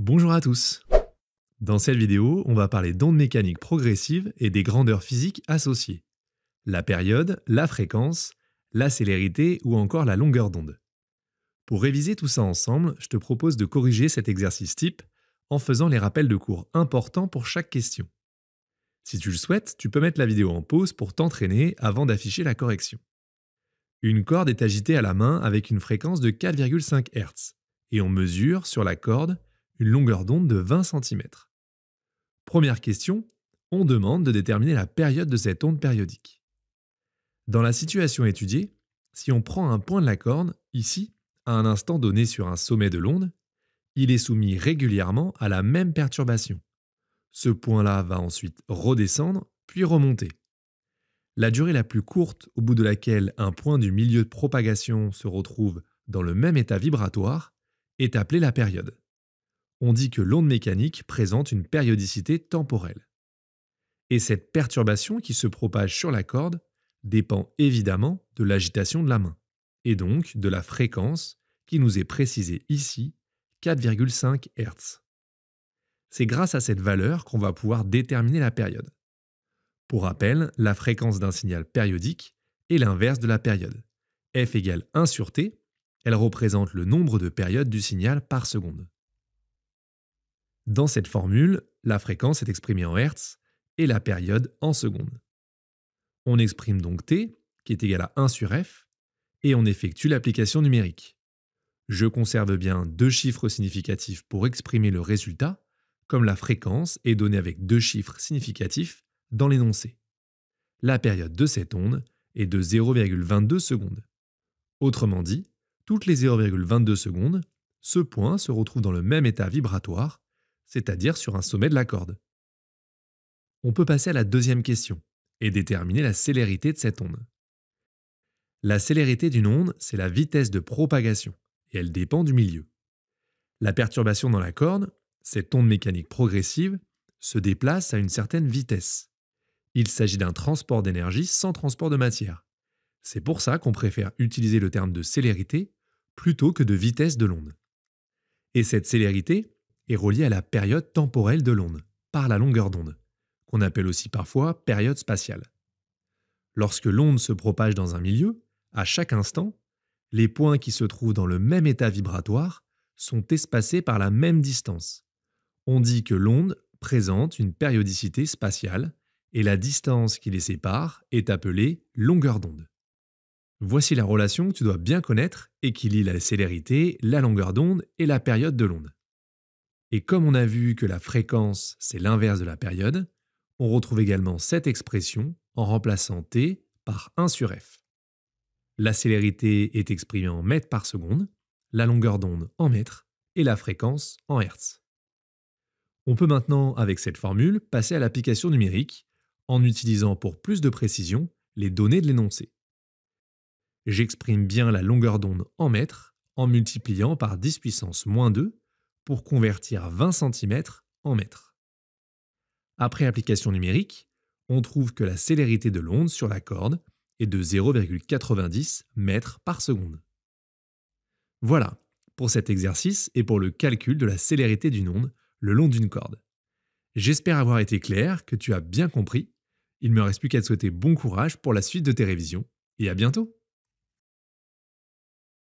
Bonjour à tous Dans cette vidéo, on va parler d'ondes mécaniques progressives et des grandeurs physiques associées. La période, la fréquence, la célérité ou encore la longueur d'onde. Pour réviser tout ça ensemble, je te propose de corriger cet exercice type en faisant les rappels de cours importants pour chaque question. Si tu le souhaites, tu peux mettre la vidéo en pause pour t'entraîner avant d'afficher la correction. Une corde est agitée à la main avec une fréquence de 4,5 Hz et on mesure sur la corde une longueur d'onde de 20 cm. Première question, on demande de déterminer la période de cette onde périodique. Dans la situation étudiée, si on prend un point de la corne, ici, à un instant donné sur un sommet de l'onde, il est soumis régulièrement à la même perturbation. Ce point-là va ensuite redescendre, puis remonter. La durée la plus courte au bout de laquelle un point du milieu de propagation se retrouve dans le même état vibratoire est appelée la période on dit que l'onde mécanique présente une périodicité temporelle. Et cette perturbation qui se propage sur la corde dépend évidemment de l'agitation de la main, et donc de la fréquence qui nous est précisée ici, 4,5 Hz. C'est grâce à cette valeur qu'on va pouvoir déterminer la période. Pour rappel, la fréquence d'un signal périodique est l'inverse de la période. F égale 1 sur T, elle représente le nombre de périodes du signal par seconde. Dans cette formule, la fréquence est exprimée en Hertz et la période en secondes. On exprime donc T, qui est égal à 1 sur F, et on effectue l'application numérique. Je conserve bien deux chiffres significatifs pour exprimer le résultat, comme la fréquence est donnée avec deux chiffres significatifs dans l'énoncé. La période de cette onde est de 0,22 secondes. Autrement dit, toutes les 0,22 secondes, ce point se retrouve dans le même état vibratoire c'est-à-dire sur un sommet de la corde. On peut passer à la deuxième question et déterminer la célérité de cette onde. La célérité d'une onde, c'est la vitesse de propagation, et elle dépend du milieu. La perturbation dans la corde, cette onde mécanique progressive, se déplace à une certaine vitesse. Il s'agit d'un transport d'énergie sans transport de matière. C'est pour ça qu'on préfère utiliser le terme de célérité plutôt que de vitesse de l'onde. Et cette célérité, est reliée à la période temporelle de l'onde, par la longueur d'onde, qu'on appelle aussi parfois période spatiale. Lorsque l'onde se propage dans un milieu, à chaque instant, les points qui se trouvent dans le même état vibratoire sont espacés par la même distance. On dit que l'onde présente une périodicité spatiale et la distance qui les sépare est appelée longueur d'onde. Voici la relation que tu dois bien connaître et qui lie la célérité, la longueur d'onde et la période de l'onde. Et comme on a vu que la fréquence, c'est l'inverse de la période, on retrouve également cette expression en remplaçant t par 1 sur f. La célérité est exprimée en mètres par seconde, la longueur d'onde en mètres et la fréquence en hertz. On peut maintenant, avec cette formule, passer à l'application numérique en utilisant pour plus de précision les données de l'énoncé. J'exprime bien la longueur d'onde en mètres en multipliant par 10 puissance moins 2 pour convertir 20 cm en mètres. Après application numérique, on trouve que la célérité de l'onde sur la corde est de 0,90 mètres par seconde. Voilà pour cet exercice et pour le calcul de la célérité d'une onde le long d'une corde. J'espère avoir été clair, que tu as bien compris. Il ne me reste plus qu'à te souhaiter bon courage pour la suite de tes révisions et à bientôt